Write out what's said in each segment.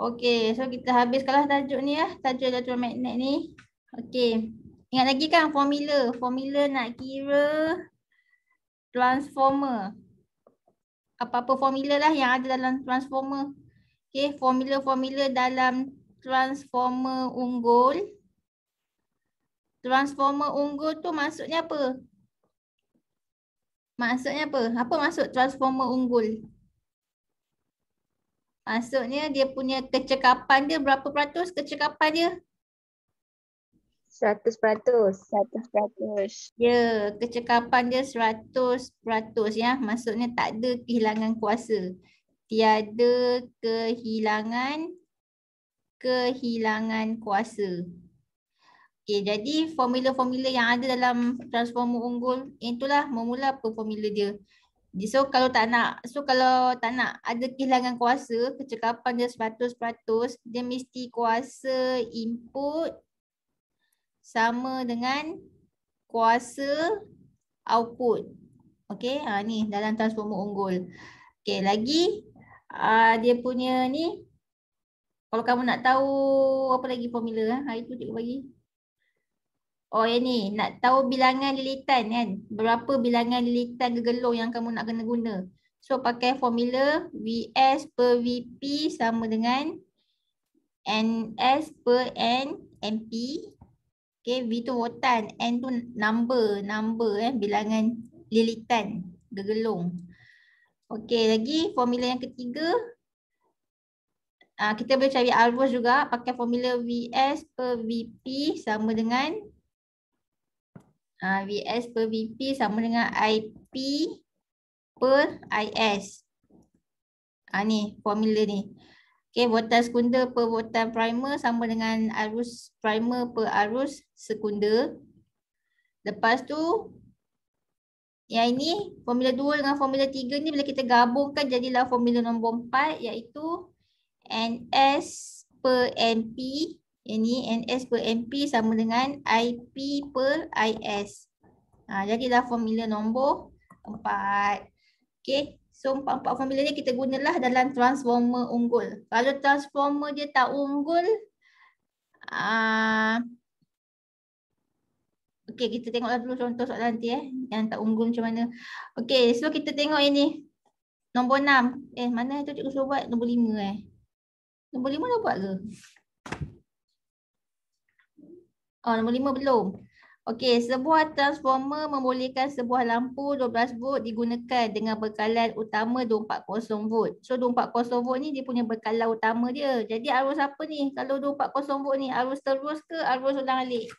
Okey, so kita habis habiskanlah tajuk ni ya, tajuk magnet ni. Okey. Ingat lagi kan formula, formula nak kira transformer. Apa-apa formula lah yang ada dalam transformer. Okey, formula-formula dalam transformer unggul. Transformer unggul tu maksudnya apa? Maksudnya apa? Apa maksud transformer unggul? Maksudnya dia punya kecekapan dia berapa peratus kecekapan dia? 100%. 100%. Ya, kecekapan dia 100% ya. Maksudnya tak ada kehilangan kuasa. Tiada kehilangan kehilangan kuasa. Okey, jadi formula-formula yang ada dalam transformer unggul, itulah memula apa formula dia. Jadi So kalau tak nak, so kalau tak nak ada kehilangan kuasa, kecekapan dia 100%, dia mesti kuasa input sama dengan kuasa output. Okay, ha, ni dalam transformer unggul. Okay, lagi uh, dia punya ni, kalau kamu nak tahu apa lagi formula, hari tu cikgu bagi. Oh yang ni nak tahu bilangan lilitan kan Berapa bilangan lilitan gegelung yang kamu nak kena guna So pakai formula VS per VP sama dengan NS per N NMP Okay V tu rotan N tu number Number eh bilangan lilitan gegelung Okay lagi formula yang ketiga ah, kita boleh cari arus juga pakai formula VS per VP sama dengan Ha, VS per VP sama dengan IP per IS. Ha, ni formula ni. Okay, voltan sekunder per voltan primer sama dengan arus primer per arus sekunder. Lepas tu, yang ini formula 2 dengan formula 3 ni bila kita gabungkan jadilah formula nombor 4 iaitu NS per NP ini e NS per MP sama dengan IP per IS. Ha, jadi dah formula nombor 4. Okay. So empat-empat formula ni kita gunalah dalam transformer unggul. Kalau transformer dia tak unggul. Uh, ah, okay kita tengoklah dulu contoh soalan nanti eh. Yang tak unggul macam mana. Okay so kita tengok ini. Nombor 6. Eh mana tu cikgu suruh buat? Nombor 5 eh. Nombor 5 dah buat ke? Oh, nombor lima belum. Okey, sebuah transformer membolehkan sebuah lampu 12 volt digunakan dengan bekalan utama 240 volt. So 240 volt ni dia punya bekalan utama dia. Jadi arus apa ni? Kalau 240 volt ni arus terus ke arus ulang alik?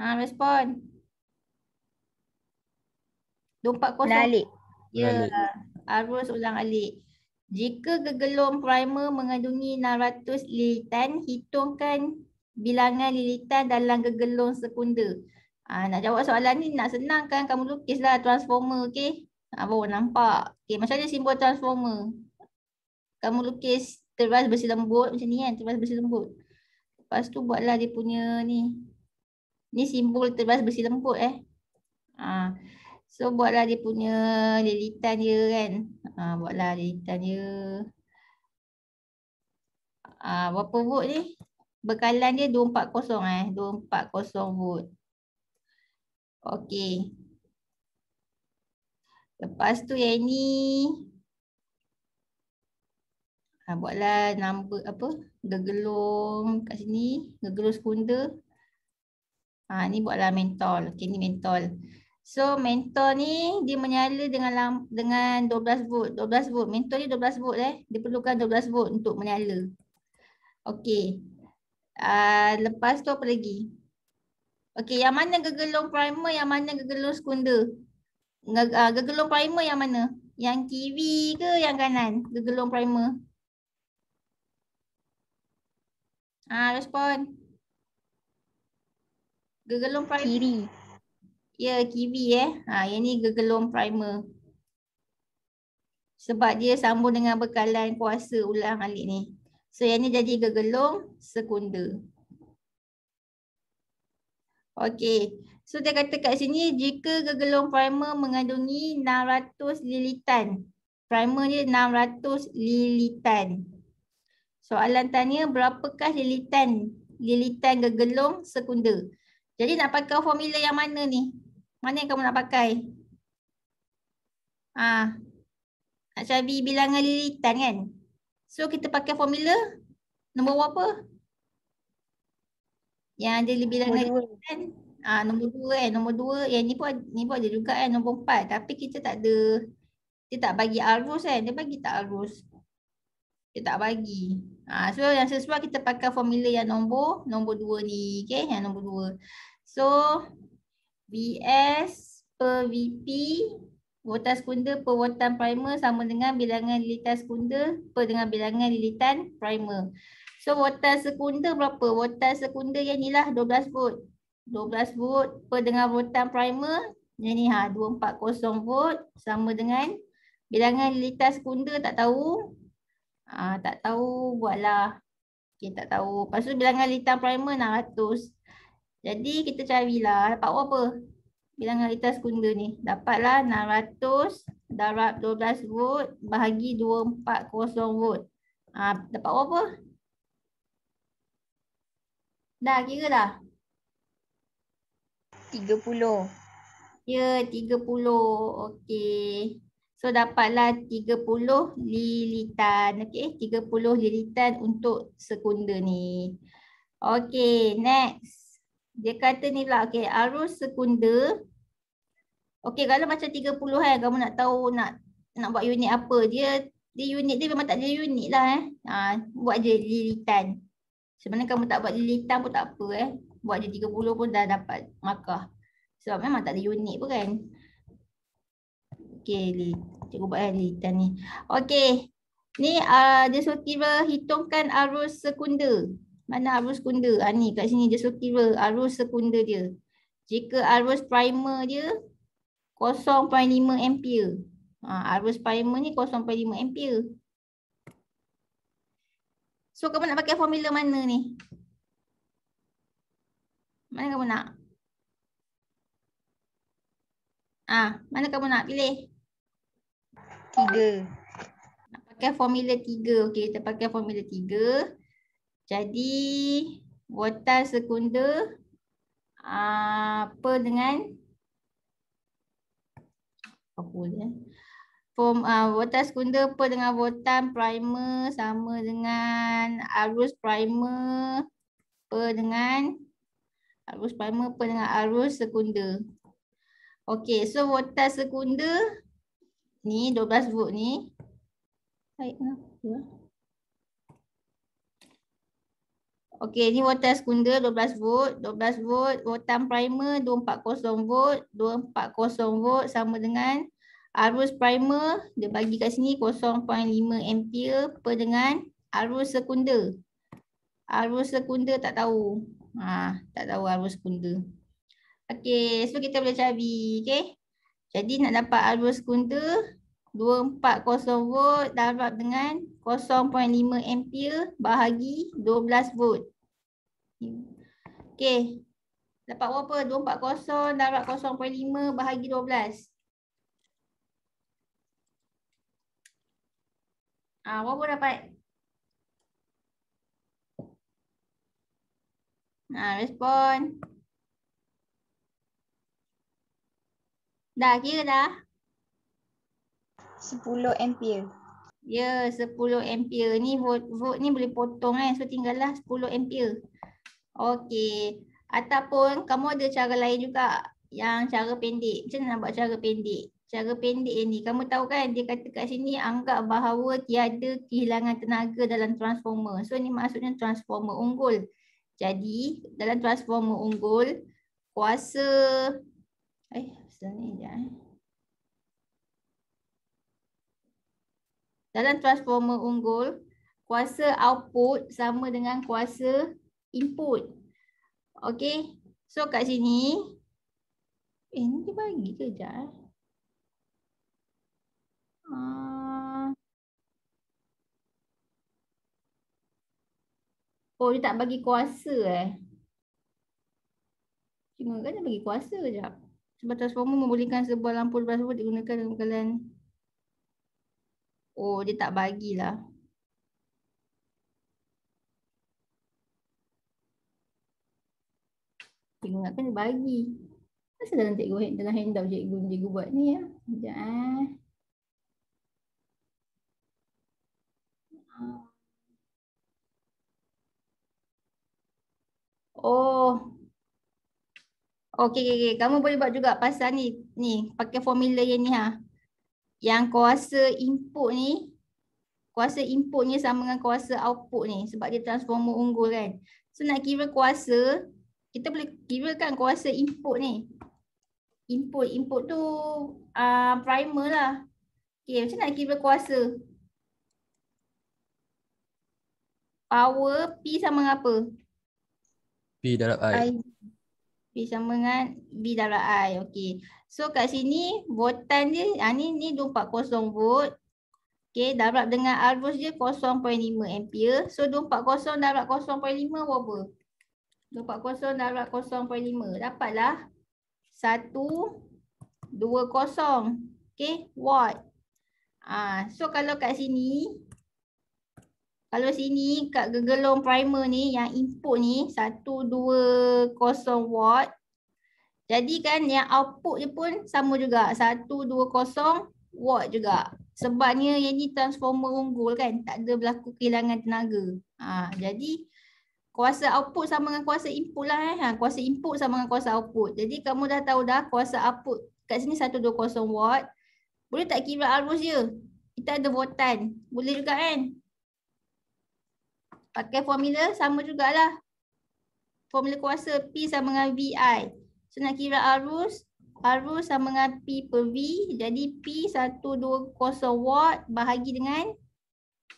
Ha, respon. 240 volt. Ya, arus ulang alik. Jika gegelum primer mengandungi 600 lilitan, hitungkan bilangan lilitan dalam gegelum sekunder. Ah nak jawab soalan ni nak senang kan kamu lukislah transformer okey. Apa ah, nampak? Okey macam mana simbol transformer? Kamu lukis teras besi lembut macam ni kan, teras besi lembut. Lepas tu buatlah dia punya ni. Ni simbol teras besi lembut eh. Ah So buatlah dia punya lilitan dia kan. Ha, buatlah lilitan dia. Ha, berapa volt ni? Bekalan dia 240 eh. 240 volt. Okay. Lepas tu yang ni. Ha, buatlah number apa. Gegelung kat sini. Gegelung sekunder. Ha, ni buatlah mentol. Okay ni mentol. Mentol. So mentor ni dia menyala dengan dengan 12 volt. 12 volt. Mentor ni 12 volt eh. Dia perlukan 12 volt untuk menyala. Okey. Uh, lepas tu apa lagi? Okey, yang mana gegelung primer, yang mana gegelung sekunder? Uh, ah, gegelung primer yang mana? Yang kiri ke yang kanan? Gegelung primer. Ah, uh, respon. Gegelung primer. Kiri. Ya, kiwi eh. Ha, yang ni gegelum primer. Sebab dia sambung dengan bekalan kuasa ulang alik ni. So yang ni jadi gegelum sekunder. Okay. So dia kata kat sini jika gegelum primer mengandungi 600 lilitan. Primer dia 600 lilitan. Soalan tanya berapakah lilitan? Lilitan gegelum sekunder. Jadi nak pakai formula yang mana ni? Mana yang kamu nak pakai? Ah, Nak cari bilangan lilitan kan? So kita pakai formula nombor apa? Yang ada bilangan nombor lilitan. Ah, nombor dua kan? Nombor dua. Yang ni pun, ni pun ada juga kan? Nombor empat. Tapi kita tak ada. Dia tak bagi arus kan? Dia bagi tak arus. Dia tak bagi. Ah, so yang sesuai kita pakai formula yang nombor. Nombor dua ni. Okay? Yang nombor dua. So VS per VP Wotan sekunder per wotan primer sama dengan bilangan lilitan sekunder per dengan bilangan lilitan primer. So wotan sekunder berapa? Wotan sekunder yang ni inilah 12 volt. 12 volt per dengan wotan primer yang ni ha 240 volt sama dengan bilangan lilitan sekunder tak tahu. Ah ha, tak tahu buatlah. Okey tak tahu. Pasal bilangan lilitan primer 600. Jadi kita carilah dapat apa? bilangan aritas sekunder ni. Dapatlah 600 darab 12 volt bahagi 240 volt. Ha, dapat berapa? Dah kira dah? 30. Ya 30. Okey. So dapatlah 30 lilitan. Okey 30 lilitan untuk sekunder ni. Okey next dia kata ni lah okay arus sekunder okay kalau macam 30 kan kamu nak tahu nak nak buat unit apa dia di unit dia memang tak ada unit lah eh ha, buat je lilitan sebenarnya kamu tak buat lilitan pun tak apa eh buat je 30 pun dah dapat markah sebab memang tak ada unit pun kan okey li cikgu buat eh, lilitan ni okay ni uh, dia suruh kira hitungkan arus sekunder mana arus sekunder? Ha, ah, ni kat sini dia suruh kira arus sekunder dia. Jika arus primer dia 0.5 ampere. Ha, arus primer ni 0.5 ampere. So kamu nak pakai formula mana ni? Mana kamu nak? Ah, Mana kamu nak pilih? Tiga. Nak pakai formula tiga. Okay kita pakai formula tiga. Jadi water sekunder apa dengan apa eh? form water ah, sekunder apa dengan voltan primer sama dengan arus primer apa dengan arus primer apa dengan arus sekunder okey so voltas sekunder ni 12 volt ni baik kenapa Okey, ini water sekunder 12 volt, 12 volt, water primer 240 volt, 240 volt sama dengan arus primer dia bagi kat sini 0.5 ampere per dengan arus sekunder. Arus sekunder tak tahu. Ha, tak tahu arus sekunder. Okey, so kita boleh cari, okey. Jadi nak dapat arus sekunder 240 volt darab dengan 0.5 ampere bahagi 12 volt. Okey. Dapat berapa? 240 darab 0.5 bahagi 12. Ah, berapa dapat? Nah, respon. Dah kira dah. 10 ampere. Ya, yeah, 10 ampere. Ni vote, vote ni boleh potong kan. So tinggallah 10 ampere. Okey. Ataupun kamu ada cara lain juga yang cara pendek. Macam mana nak buat cara pendek? Cara pendek ni. Kamu tahu kan dia kata kat sini anggap bahawa tiada kehilangan tenaga dalam transformer. So ni maksudnya transformer unggul. Jadi dalam transformer unggul, kuasa... Eh, sini ni je dalam transformer unggul, kuasa output sama dengan kuasa input. Okay. So kat sini. Eh ni dia bagi ke sekejap eh. Ah. Oh dia tak bagi kuasa eh. Cuma kan dia bagi kuasa sekejap. Sebab transformer membolehkan sebuah lampu 12 volt digunakan dalam kalian Oh, dia tak bagilah. Cikgu nak kena bagi. Kenapa dalam cikgu dalam handout cikgu cikgu buat ni ya? Sekejap eh. Oh. Okey okey okey. Kamu boleh buat juga pasal ni. Ni pakai formula yang ni ha yang kuasa input ni kuasa input ni sama dengan kuasa output ni sebab dia transformer unggul kan so nak kira kuasa kita boleh kira kan kuasa input ni input input tu a uh, primer lah okey macam nak kira kuasa power p sama dengan apa p darab i, I. P sama dengan B darab I. Okey. So kat sini botan dia ah, ni ni 240 volt. okay. darab dengan arus dia 0.5 ampere. So 240 darab 0.5 berapa? 240 darab 0.5 dapatlah 120 okay, watt. Ah, so kalau kat sini kalau sini kat gegelong primer ni yang input ni 120 watt. Jadi kan yang output dia pun sama juga 120 watt juga. Sebabnya yang ni transformer unggul kan tak ada berlaku kehilangan tenaga. Ha, jadi kuasa output sama dengan kuasa input lah eh. Ha, kuasa input sama dengan kuasa output. Jadi kamu dah tahu dah kuasa output kat sini 120 watt. Boleh tak kira arus dia? Kita ada voltan. Boleh juga kan? pakai formula sama jugalah. Formula kuasa P sama dengan VI. So nak kira arus, arus sama dengan P per V. Jadi P 120 watt bahagi dengan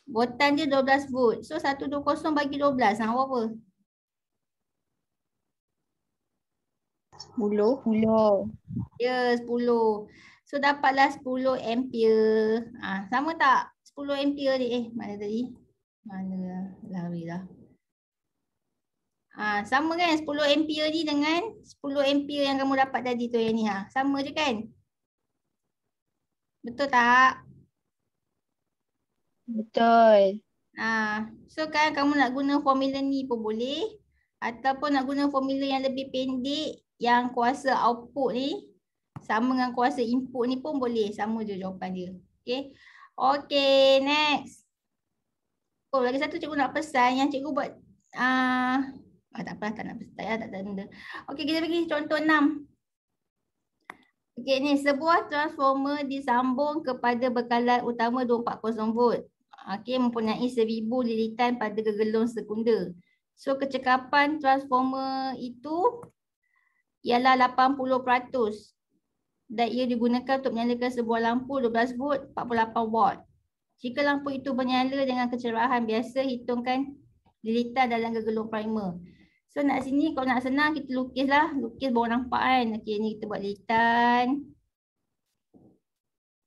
botan dia 12 volt. So 120 bagi 12 nak apa? 10. 10. Ya, yeah, 10. So dapatlah 10 ampere. Ah, ha, sama tak? 10 ampere ni. Eh, mana tadi? Mana lari dah. Ha, sama kan 10 ampere ni dengan 10 ampere yang kamu dapat tadi tu yang ni. Ha. Sama je kan? Betul tak? Betul. Ha, so kan kamu nak guna formula ni pun boleh. Ataupun nak guna formula yang lebih pendek yang kuasa output ni sama dengan kuasa input ni pun boleh. Sama je jawapan dia. Okay. Okay next. Oh, lagi satu cikgu nak pesan yang cikgu buat uh, ah tak apalah tak nak pesan ya, tak tanda. Okey, kita pergi contoh 6. Okey ni sebuah transformer disambung kepada bekalan utama 240 volt. Okey mempunyai 1000 lilitan pada gegelung sekunder. So kecekapan transformer itu ialah 80% dan ia digunakan untuk menyalakan sebuah lampu 12 volt 48 watt. Jika lampu itu menyala dengan kecerahan biasa, hitungkan lilitan dalam gelung primer. So nak sini kalau nak senang kita lukislah. Lukis baru nampak kan. Okey ni kita buat lilitan.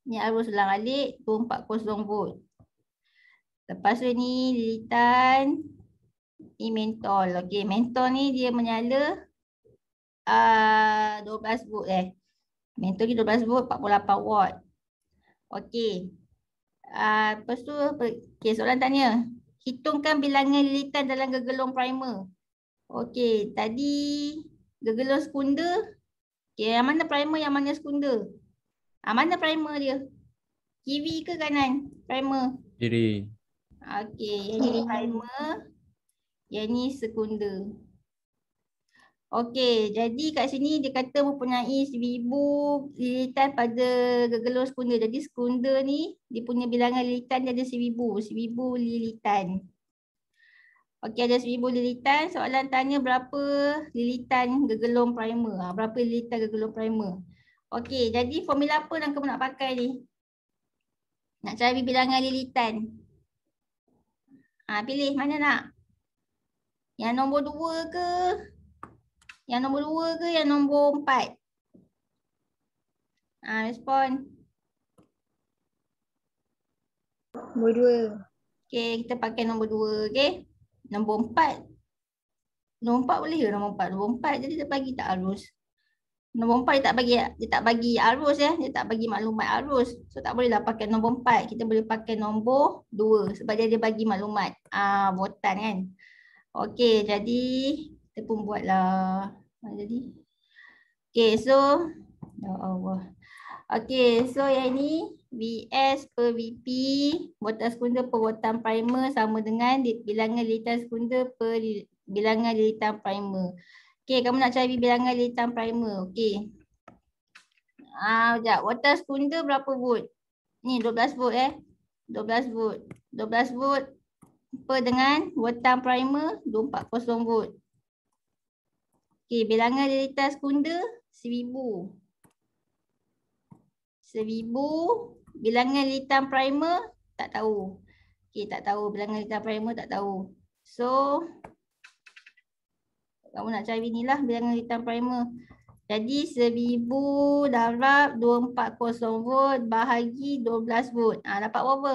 Ni arus ulang alik 240 volt. Lepas tu ni lilitan. Ni mentol. Okey mentol ni dia menyala uh, ah, 12 volt eh. Mentol ni 12 volt 48 watt. Okey. Ah, lepas tu okay, soalan tanya. Hitungkan bilangan lilitan dalam gegelung primer. Okey, tadi gegelung sekunder. Okey, yang mana primer, yang mana sekunder? Ah, mana primer dia? Kiri ke kanan primer? Kiri. Okey, yang ini primer, yang ni sekunder. Okey, jadi kat sini dia kata mempunyai 1000 lilitan pada gegelung sekunder. Jadi sekunder ni dia punya bilangan lilitan dia ada 1000, 1000 lilitan. Okey, ada 1000 lilitan. Soalan tanya berapa lilitan gegelung primer? Ha, berapa lilitan gegelung primer? Okey, jadi formula apa yang kamu nak pakai ni? Nak cari bilangan lilitan. Ah, pilih mana nak? Yang nombor 2 ke yang nombor dua ke yang nombor empat? Ah, respon. Nombor dua. Okay, kita pakai nombor dua. Okay. Nombor empat. Nombor empat boleh ke nombor empat? Nombor empat jadi dia bagi tak arus. Nombor empat dia tak bagi, dia tak bagi arus ya. Dia tak bagi maklumat arus. So tak bolehlah pakai nombor empat. Kita boleh pakai nombor dua. Sebab dia bagi maklumat. Ah, botan kan. Okay, jadi kita pun buatlah. Ha, jadi. Okay, so. Ya Allah. Okay, so yang ini. VS per VP. Botan sekunder per botan primer sama dengan bilangan lilitan sekunder per bilangan lilitan primer. Okay, kamu nak cari bilangan lilitan primer. Okay. Ah, sekejap. Botan sekunder berapa volt? Ni 12 volt eh. 12 volt. 12 volt per dengan botan primer 240 volt. Okey, bilangan delta sekunder 1000. 1000, bilangan delta primer tak tahu. Okey, tak tahu bilangan delta primer tak tahu. So kamu nak cari ni lah bilangan delta primer. Jadi 1000 darab 240 volt bahagi 12 volt. Ah dapat berapa?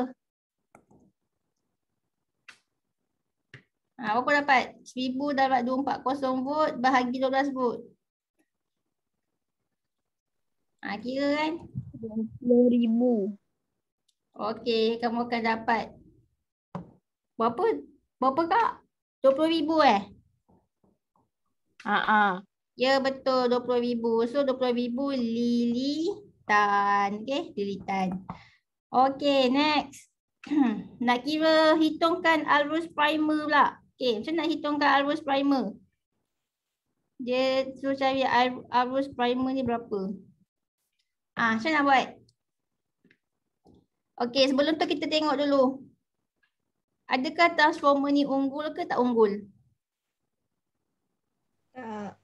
Ha, berapa dapat? 1000 dapat 240 volt bahagi 12 volt. Ha, kira kan? 20,000. Okey, kamu akan dapat. Berapa? Berapa kak? 20,000 eh? Ah uh Ya betul 20,000. So 20,000 lilitan. Okey, lilitan. Okey, next. Nak kira hitungkan arus primer pula. Okay, macam nak hitungkan arus primer. Dia suruh cari arus primer ni berapa. Ah, Macam nak buat? Okay, sebelum tu kita tengok dulu. Adakah transformer ni unggul ke tak unggul? Uh.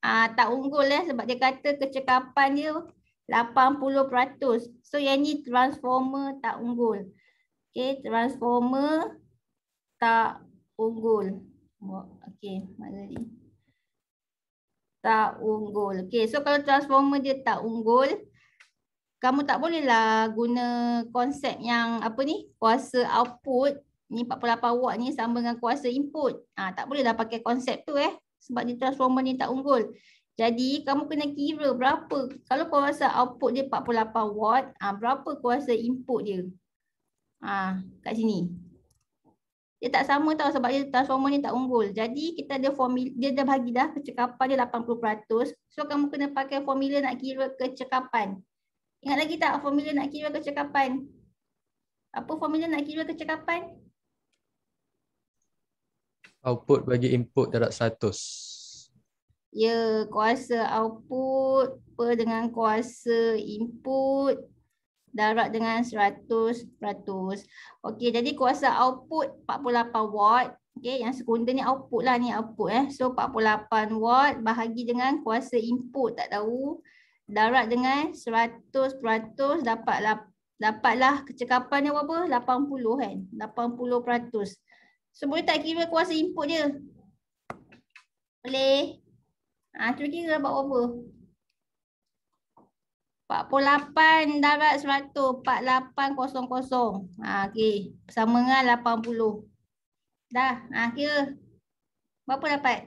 Ah, Tak unggul lah sebab dia kata kecekapan dia 80%. So yang ni transformer tak unggul. Okay, transformer tak unggul. Okey, ni, tak unggul. Okey, so kalau transformer dia tak unggul, kamu tak bolehlah guna konsep yang apa ni? Kuasa output ni 48 watt ni sama dengan kuasa input. Ah tak bolehlah pakai konsep tu eh sebab dia transformer ni tak unggul. Jadi kamu kena kira berapa kalau kuasa output dia 48 watt, ah berapa kuasa input dia? Ah ha, kat sini dia tak sama tau sebab dia transformer ni tak unggul. Jadi kita ada formula dia dah bagi dah kecekapan dia 80%. So kamu kena pakai formula nak kira kecekapan. Ingat lagi tak formula nak kira kecekapan? Apa formula nak kira kecekapan? Output bagi input darab 100. Ya, kuasa output per dengan kuasa input darab dengan 100%. Okey, jadi kuasa output 48 watt. Okey, yang sekunder ni output lah ni output eh. So 48 watt bahagi dengan kuasa input tak tahu darab dengan 100% dapat lah, dapatlah kecekapan dia berapa? 80 kan. 80%. So boleh tak kira kuasa input dia? Boleh. Ah, ha, tu kira dapat berapa? 48 darat 100 4800. Ha okey, sama dengan 80. Dah, ha kira. Berapa dapat?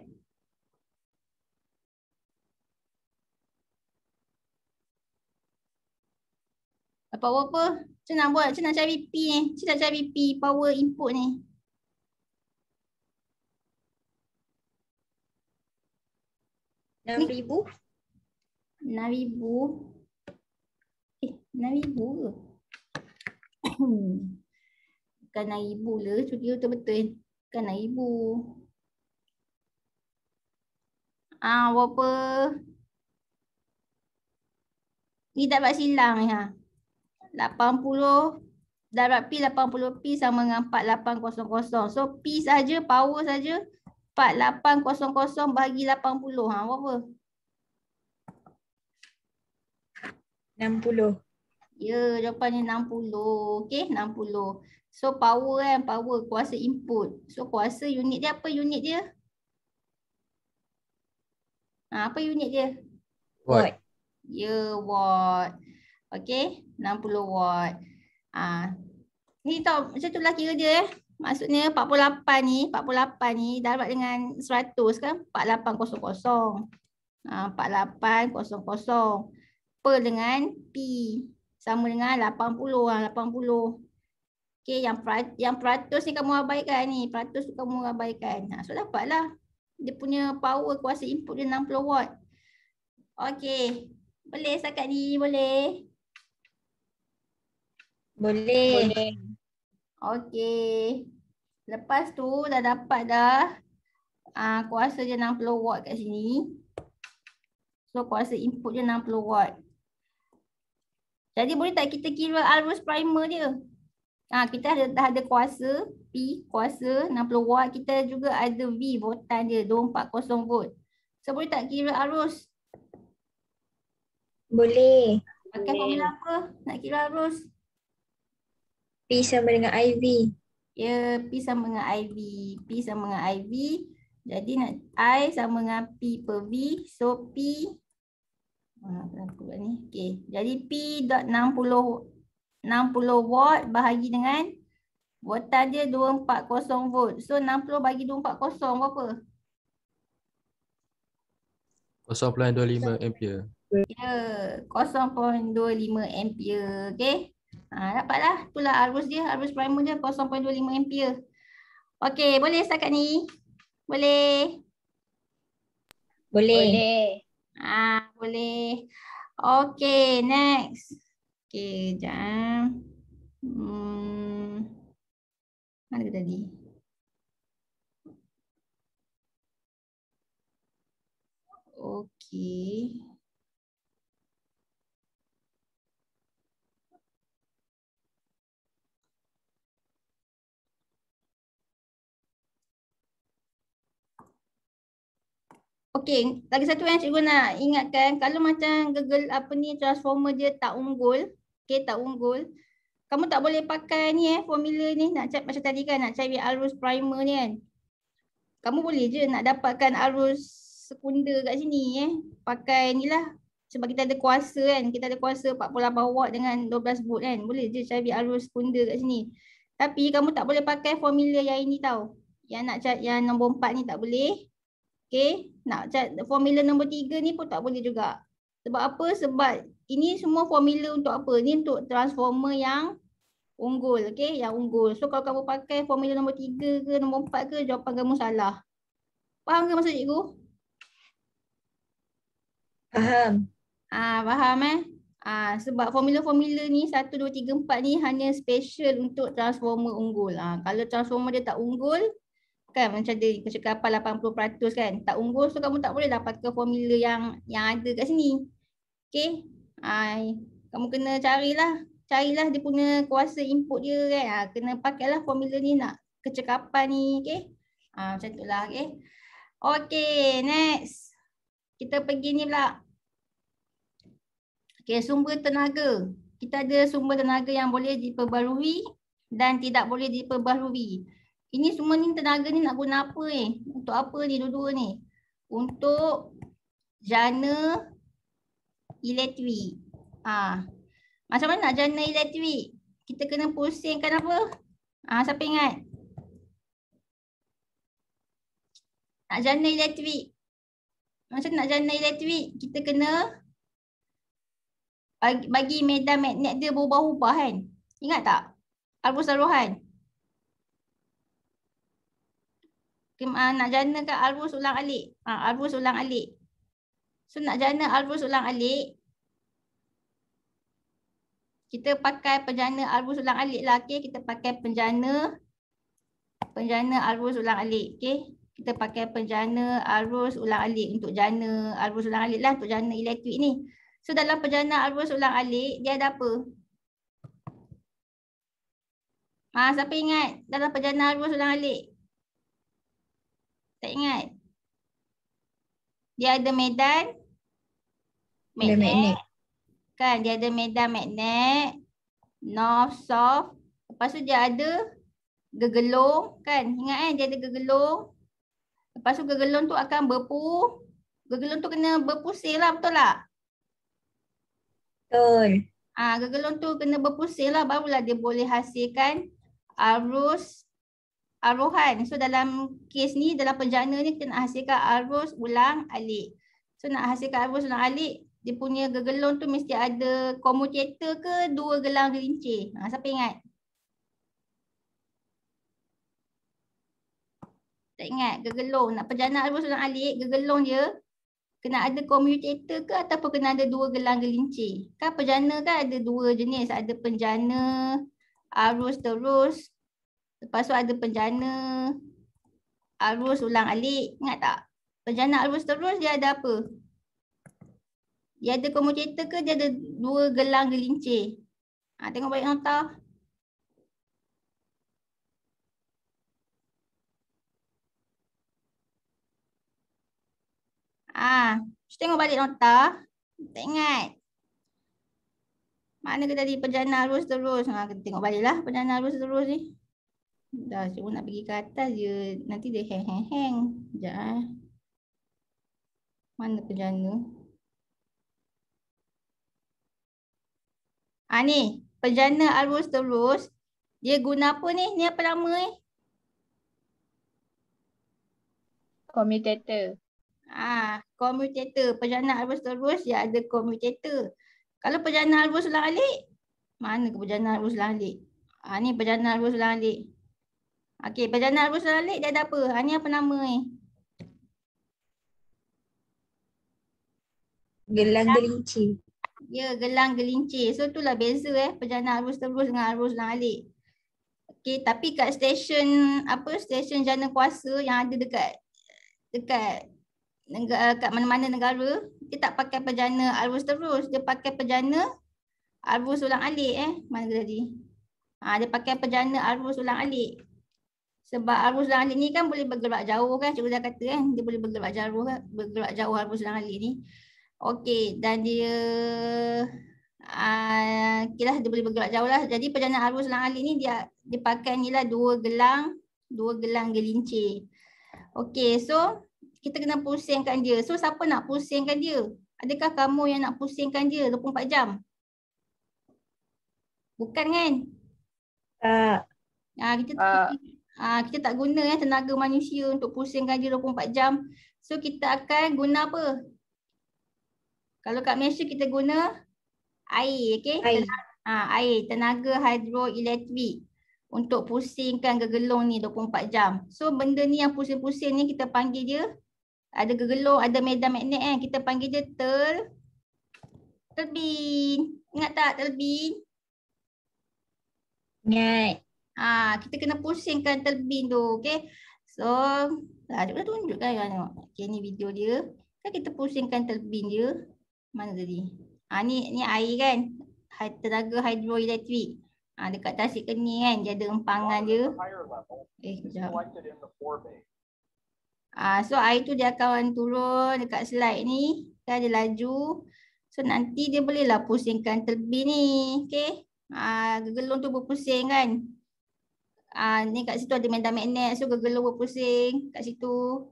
Dapat berapa? Cina nak buat, cina nak cari P ni. Eh. Cina nak cari P power input ni. RM6,000 RM6,000 6000 ke? Bukan ibu le studio tu betul. Bukan 6000. Ah, apa? Ni tak dapat silang ya. 80 darab P 80 P sama dengan 4800. So P saja power saja 4800 bahagi 80 apa? berapa? 60. Ya, jawapan ni 60. Okey, 60. So power kan, power kuasa input. So kuasa unit dia apa unit dia? Ha, apa unit dia? Watt. Ya, watt. Okey, 60 watt. Ah. Ni tau macam itulah kira dia eh. Maksudnya 48 ni, 48 ni darab dengan 100 kan? 4800. Ah, ha, 4800 per dengan P sama dengan 80 ah 80 okey yang yang peratus ni kamu abaikan ni peratus tu kamu abaikan ha, so dapatlah dia punya power kuasa input dia 60 watt okey boleh setakat ni boleh boleh boleh okey lepas tu dah dapat dah ah uh, kuasa dia 60 watt kat sini so kuasa input dia 60 watt jadi boleh tak kita kira arus primer dia? Ha, kita ada, dah ada kuasa P kuasa 60 watt. Kita juga ada V voltan dia 240 volt. So boleh tak kira arus? Boleh. Pakai formula apa nak kira arus? P sama dengan IV. Ya, P sama dengan IV. P sama dengan IV. Jadi I sama dengan P per V. So P Ha, ni. Okay. Jadi P.60 60 watt bahagi dengan voltage dia 240 volt. So 60 bagi 240 berapa? 0.25 ampere. Ya, yeah, 0.25 ampere. Okay. Ha, dapatlah. pula arus dia. Arus primer dia 0.25 ampere. okey Boleh setakat ni? Boleh? Boleh. Boleh. Ah, boleh. Okay, next. Okay, sekejap. Hmm. Mana di. Okay. Okay, lagi satu yang cikgu nak ingatkan, kalau macam Google apa ni transformer dia tak unggul, okey tak unggul. Kamu tak boleh pakai ni eh formula ni nak cari macam tadi kan nak cari arus primer ni kan. Kamu boleh je nak dapatkan arus sekunder kat sini eh. Pakai ni lah sebab kita ada kuasa kan. Kita ada kuasa 48 watt dengan 12 volt kan. Boleh je cari arus sekunder kat sini. Tapi kamu tak boleh pakai formula yang ini tau. Yang nak cari yang nombor 4 ni tak boleh. Okay. Nak formula nombor tiga ni pun tak boleh juga. Sebab apa? Sebab ini semua formula untuk apa? Ini untuk transformer yang unggul. Okay. Yang unggul. So kalau kamu pakai formula nombor tiga ke nombor empat ke jawapan kamu salah. Faham ke maksud cikgu? Faham. Ah, faham eh? Ah, sebab formula-formula ni 1, 2, 3, 4 ni hanya special untuk transformer unggul. Ah, kalau transformer dia tak unggul, kan macam dia kita cakap apa 80% kan tak unggul so kamu tak boleh dapat ke formula yang yang ada kat sini okey ai kamu kena carilah carilah dia punya kuasa input dia kan ha, kena pakailah formula ni nak kecekapan ni okey ha, macam itulah okey okey next kita pergi ni pula okey sumber tenaga kita ada sumber tenaga yang boleh diperbarui dan tidak boleh diperbarui ini semua ni tenaga ni nak guna apa ni? Eh? Untuk apa ni dua-dua ni? Untuk jana elektrik. Ha. Macam mana nak jana elektrik? Kita kena pusingkan apa? Ah, Siapa ingat? Nak jana elektrik. Macam nak jana elektrik? Kita kena bagi medan magnet dia berubah-ubah kan? Ingat tak? Albus laluhan. uh, nak jana ke alfus ulang alik ah uh, alfus ulang alik so nak jana alfus ulang alik kita pakai penjana alfus ulang alik lah okey kita pakai penjana penjana alfus ulang alik okay? kita pakai penjana arus ulang alik untuk jana arus ulang alik lah untuk jana elektrik ni. So dalam penjana arus ulang alik dia ada apa? Ha, siapa ingat dalam penjana arus ulang alik? Tak ingat. Dia ada medan magnet. magnet. Kan dia ada medan magnet north south. Lepas tu dia ada gegelung kan. Ingat kan dia ada gegelung. Lepas tu gegelung tu akan berpu. Gegelung tu kena berpusing lah betul tak? Betul. Ah ha, gegelung tu kena berpusing lah barulah dia boleh hasilkan arus arohan. So dalam kes ni, dalam penjana ni kita nak hasilkan arus ulang alik. So nak hasilkan arus ulang alik, dia punya gegelong tu mesti ada commutator ke dua gelang gelincir. Ha, siapa ingat? Tak ingat gegelong. Nak penjana arus ulang alik, gegelong je. Kena ada commutator ke ataupun kena ada dua gelang gelincir. Kan penjana kan ada dua jenis. Ada penjana, arus terus Lepas tu ada penjana arus ulang alik. Ingat tak? Penjana arus terus dia ada apa? Dia ada komutator ke dia ada dua gelang gelincir? Ha, tengok baik nota. Ah, ha, tengok balik nota. Tak ingat. Mana kita di penjana arus terus? Ha, tengok baliklah penjana arus terus ni. Dah cuba nak pergi ke atas je. Nanti dia hang-hang. Sekejap eh. Mana perjana? Ah, ha ni. Perjana arus terus. Dia guna apa ni? Ni apa nama ni? Eh? Commutator. Ah, commutator. Perjana arus terus. Dia ada commutator. Kalau perjana arus ulang alik. Mana ke perjana arus ulang alik? Ha ah, ni perjana arus ulang alik. Okey, Perdana Abu Salik dia ada apa? Ini apa nama ni? Gelang gelinci. Ya, gelang gelinci. So itulah beza eh Perdana Abu terus dengan Abu alik. Okey, tapi kat stesen apa stesen jana kuasa yang ada dekat dekat negara kat mana-mana negara, dia tak pakai perjana arus terus, dia pakai perjana arus ulang alik eh. Mana tadi? Ah, dia pakai perjana arus ulang alik sebab arus dan alik ni kan boleh bergerak jauh kan cikgu dah kata kan dia boleh bergerak jauh kan, bergerak jauh arus dan alik ni okey dan dia ah, okeylah uh, dia boleh bergerak jauh lah jadi perjalanan arus dan alik ni dia dipakai ni lah dua gelang dua gelang gelincir okey so kita kena pusingkan dia so siapa nak pusingkan dia adakah kamu yang nak pusingkan dia 24 jam bukan kan tak uh, ah kita uh, Ah, kita tak guna ya tenaga manusia untuk pusingkan dia 24 jam. So kita akan guna apa? Kalau kat Malaysia kita guna air, okay? Air. Ha, air, tenaga hidroelektrik untuk pusingkan gegelong ni 24 jam. So benda ni yang pusing-pusing ni kita panggil dia ada gegelong, ada medan magnet kan. Kita panggil dia ter terbin. Ingat tak terbin? Ingat. Ha, kita kena pusingkan terbin tu. Okay. So, ada ah, pula tunjukkan. Kan? Okay, ni video dia. Kan kita pusingkan terbin dia. Mana tadi? Ha, ni, ni air kan? Tenaga hidroelektrik. Ha, dekat tasik keni kan? Dia ada empangan dia. Eh, sekejap. Ha, so, air tu dia akan turun dekat slide ni. Kan dia laju. So, nanti dia bolehlah pusingkan terbin ni. Okay. Ha, gegelung tu berpusing kan? Ah ni kat situ ada medan magnet so gegelowo pusing kat situ.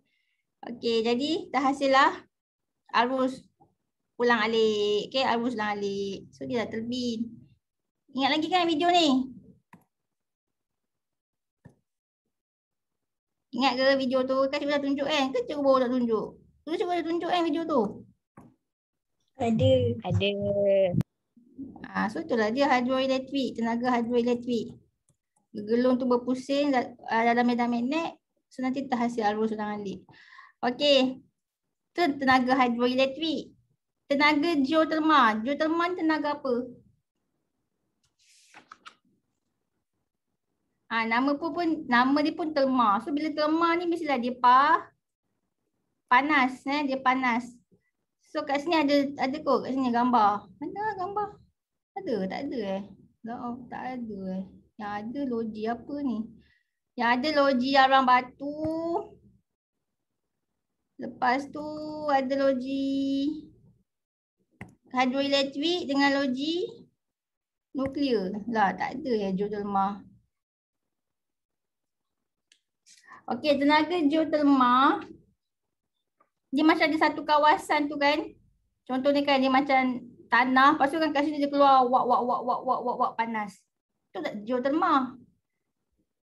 Okay, jadi dah terhasillah arus pulang alik. okay arus pulang alik. So dia dah terbin. Ingat lagi kan video ni? Ingat ke video tu? Kan cuba tunjuk eh. kan? Ke cuba tak tunjuk? Tu cuba tunjuk kan video tu? Ada. Ada. Ah, so itulah dia hydroelectric, tenaga hydroelectric gelung tu berpusing ah, dalam medan magnet so nanti terhasil arus ulang alik. Okey. Tu tenaga hidroelektrik. Tenaga geotermal. Geotermal ni tenaga apa? Ha, nama pun, pun nama dia pun terma. So bila terma ni mestilah dia pa, panas eh dia panas. So kat sini ada ada kot kat sini gambar. Mana gambar? Ada tak ada eh? Tak ada eh. Yang ada loji apa ni? Yang ada loji Arang Batu. Lepas tu ada loji hidroelektrik dengan loji nuklear. Lah tak ada ya geotherma. Okey, tenaga geotherma dia macam ada satu kawasan tu kan. Contohnya kan dia macam tanah, lepas tu kan kat sini dia keluar wak wak wak wak wak wak wak panas tu geotermal.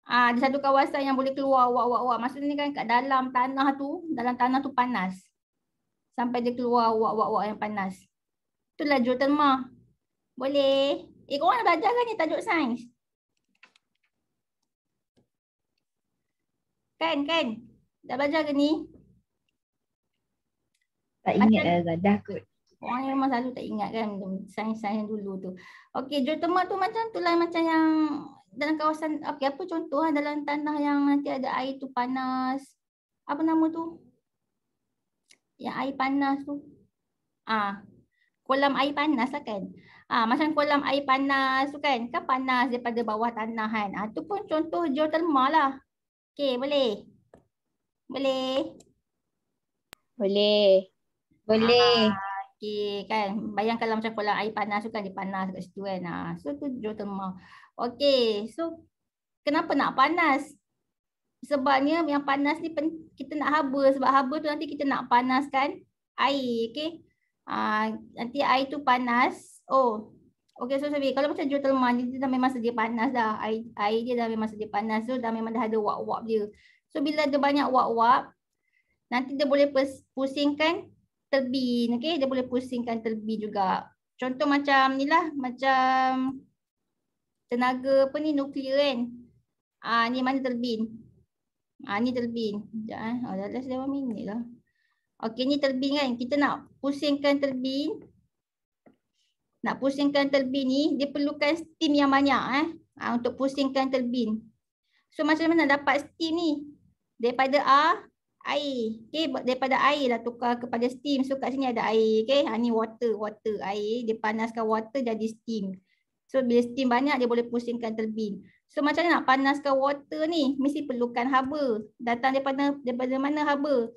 Ha, ah, ada satu kawasan yang boleh keluar wak-wak-wak. Maksudnya kan kat dalam tanah tu, dalam tanah tu panas. Sampai dia keluar wak-wak-wak yang panas. Itulah geotermal. Boleh? Eh korang nak belajar kan ni tajuk sains? Kan, kan? Dah belajar ke ni? Tak ingat Macam... dah, dah kot. Orang yang memang selalu tak ingat kan sains-sains yang dulu tu. Okey, geotermal tu macam tu lah macam yang dalam kawasan okey apa contoh lah, dalam tanah yang nanti ada air tu panas. Apa nama tu? Yang air panas tu. Ah. Kolam air panas lah kan. Ah macam kolam air panas tu kan. Kan panas daripada bawah tanah kan. Ah tu pun contoh geotermal lah. Okey, boleh. Boleh. Boleh. Boleh. Ah okay, kan bayangkan lah macam kolam air panas tu kan dia panas kat situ kan ah so tu geothermal okey so kenapa nak panas sebabnya yang panas ni kita nak haba sebab haba tu nanti kita nak panaskan air okey ah nanti air tu panas oh okey so sebab kalau macam geothermal ni dia dah memang sedia panas dah air air dia dah memang sedia panas tu so, dah memang dah ada wap-wap dia so bila ada banyak wap-wap nanti dia boleh pusingkan terbin okey dia boleh pusingkan terbin juga contoh macam ni lah, macam tenaga apa ni nuklear kan ah ni mana terbin ah ni terbin jap eh oh, dah less dalam minitlah okey ni terbin kan kita nak pusingkan terbin nak pusingkan terbin ni dia perlukan steam yang banyak eh ah, untuk pusingkan terbin so macam mana dapat steam ni daripada a air. Okey daripada air lah tukar kepada steam. So kat sini ada air. Okey ha ni water, water air dia panaskan water jadi steam. So bila steam banyak dia boleh pusingkan turbin. So macam mana nak panaskan water ni? Mesti perlukan haba. Datang daripada daripada mana haba?